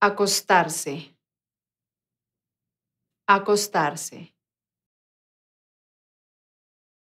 acostarse, acostarse.